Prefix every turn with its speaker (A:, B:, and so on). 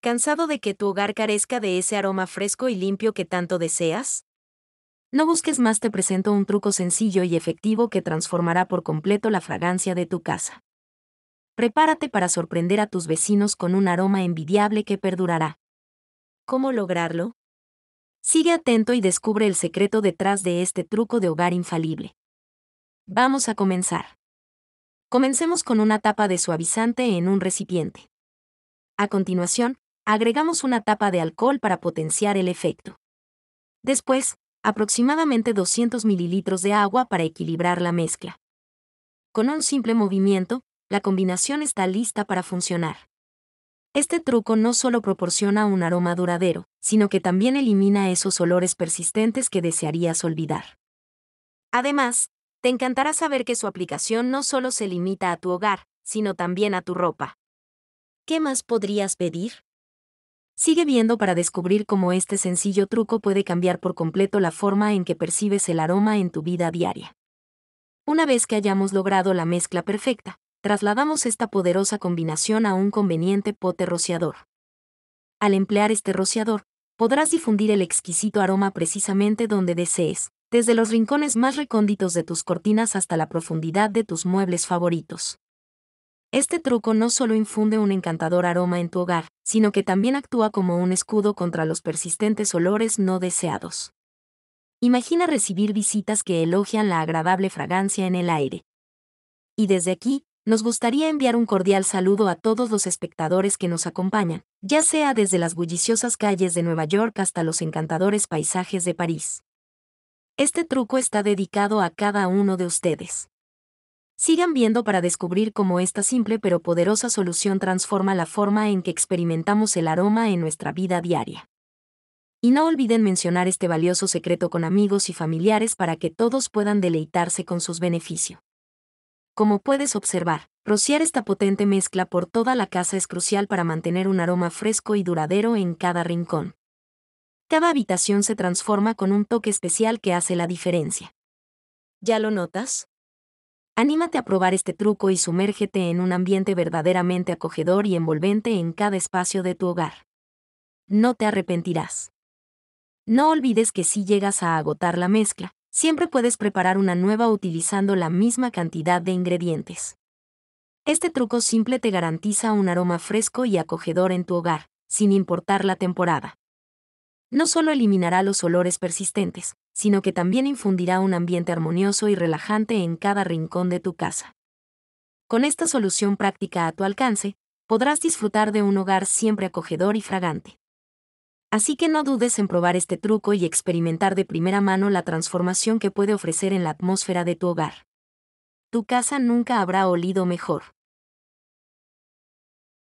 A: ¿Cansado de que tu hogar carezca de ese aroma fresco y limpio que tanto deseas? No busques más, te presento un truco sencillo y efectivo que transformará por completo la fragancia de tu casa. Prepárate para sorprender a tus vecinos con un aroma envidiable que perdurará. ¿Cómo lograrlo? Sigue atento y descubre el secreto detrás de este truco de hogar infalible. Vamos a comenzar. Comencemos con una tapa de suavizante en un recipiente. A continuación, agregamos una tapa de alcohol para potenciar el efecto. Después, aproximadamente 200 mililitros de agua para equilibrar la mezcla. Con un simple movimiento, la combinación está lista para funcionar. Este truco no solo proporciona un aroma duradero, sino que también elimina esos olores persistentes que desearías olvidar. Además, te encantará saber que su aplicación no solo se limita a tu hogar, sino también a tu ropa. ¿Qué más podrías pedir? Sigue viendo para descubrir cómo este sencillo truco puede cambiar por completo la forma en que percibes el aroma en tu vida diaria. Una vez que hayamos logrado la mezcla perfecta, trasladamos esta poderosa combinación a un conveniente pote rociador. Al emplear este rociador, podrás difundir el exquisito aroma precisamente donde desees, desde los rincones más recónditos de tus cortinas hasta la profundidad de tus muebles favoritos. Este truco no solo infunde un encantador aroma en tu hogar, sino que también actúa como un escudo contra los persistentes olores no deseados. Imagina recibir visitas que elogian la agradable fragancia en el aire. Y desde aquí, nos gustaría enviar un cordial saludo a todos los espectadores que nos acompañan, ya sea desde las bulliciosas calles de Nueva York hasta los encantadores paisajes de París. Este truco está dedicado a cada uno de ustedes. Sigan viendo para descubrir cómo esta simple pero poderosa solución transforma la forma en que experimentamos el aroma en nuestra vida diaria. Y no olviden mencionar este valioso secreto con amigos y familiares para que todos puedan deleitarse con sus beneficios. Como puedes observar, rociar esta potente mezcla por toda la casa es crucial para mantener un aroma fresco y duradero en cada rincón. Cada habitación se transforma con un toque especial que hace la diferencia. ¿Ya lo notas? Anímate a probar este truco y sumérgete en un ambiente verdaderamente acogedor y envolvente en cada espacio de tu hogar. No te arrepentirás. No olvides que si llegas a agotar la mezcla, siempre puedes preparar una nueva utilizando la misma cantidad de ingredientes. Este truco simple te garantiza un aroma fresco y acogedor en tu hogar, sin importar la temporada no solo eliminará los olores persistentes, sino que también infundirá un ambiente armonioso y relajante en cada rincón de tu casa. Con esta solución práctica a tu alcance, podrás disfrutar de un hogar siempre acogedor y fragante. Así que no dudes en probar este truco y experimentar de primera mano la transformación que puede ofrecer en la atmósfera de tu hogar. Tu casa nunca habrá olido mejor.